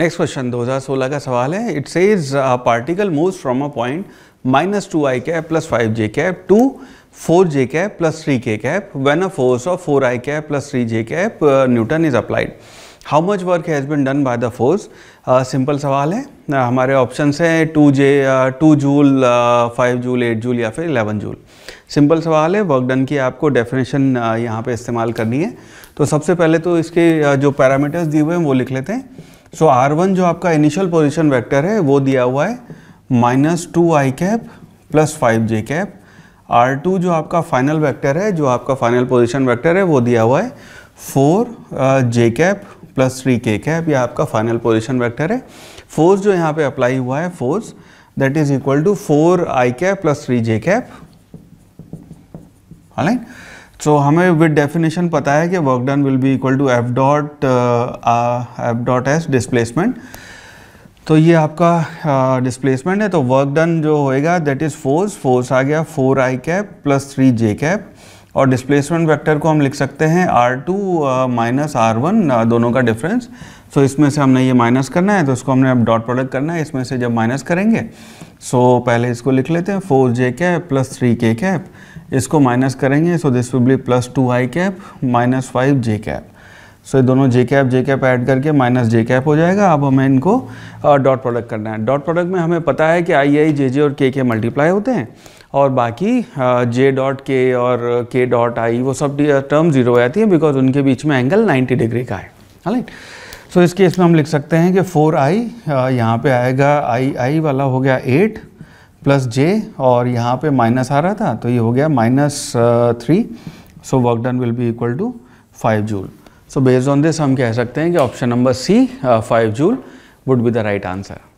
next question 2016 का सवाल है it says particle moves from a point minus two I cap plus five J cap to four J cap plus three K cap when a force of four I cap plus three J cap newton is applied how much work has been done by the force simple सवाल है uh, हमारे option हैं two J two joule five joule eight joule या फिर eleven joule simple सवाल है work done की आपको डेफिनेशन uh, यहाँ पे इस्तेमाल करनी है तो सबसे पहले तो इसके uh, जो पैरामीटर्स दिए हुए हैं वो लिख लेते हैं सो आर वन जो आपका इनिशियल पोजिशन वैक्टर है वो दिया हुआ है minus two I cap plus five J cap R two जो आपका फाइनल वैक्टर है जो आपका फाइनल पोजिशन वैक्टर है वो दिया हुआ है four J cap plus three K cap यह आपका फाइनल पोजिशन वैक्टर है फोर्स जो यहाँ पे अप्लाई हुआ है force that is equal to four I cap plus three J cap हालाइन सो हमें विद डेफिनेशन पता है कि work done will be equal to F dot F dot S displacement तो ये आपका डिस्प्लेसमेंट uh, है तो वर्क डन जो होएगा दैट इज़ फोर्स फोर्स आ गया four I cap plus three J cap और डिस्प्लेसमेंट वेक्टर को हम लिख सकते हैं R two minus R one दोनों का डिफरेंस सो so, इसमें से हमने ये माइनस करना है तो इसको हमने अब डॉट प्रोडक्ट करना है इसमें से जब माइनस करेंगे सो so, पहले इसको लिख लेते हैं four J cap plus three K cap इसको माइनस करेंगे so this will be plus two I cap minus five J cap so ये दोनों J cap J cap add करके माइनस जे कैप हो जाएगा अब हमें इनको डॉट प्रोडक्ट करना है डॉट प्रोडक्ट में हमें पता है कि आई आई जे जे और के के मल्टीप्लाई होते हैं और बाकी जे डॉट के और के डॉट आई वो सब टर्म जीरो हो जाती है बिकॉज उनके बीच में एंगल 90 डिग्री का है राइट सो इस केस में हम लिख सकते हैं कि फोर आई यहाँ पर आएगा आई आई वाला हो गया एट प्लस जे और यहाँ पे माइनस आ रहा था तो ये हो गया minus three so work done will be equal to five joule so based on this हम कह सकते हैं कि option number C five joule would be the right answer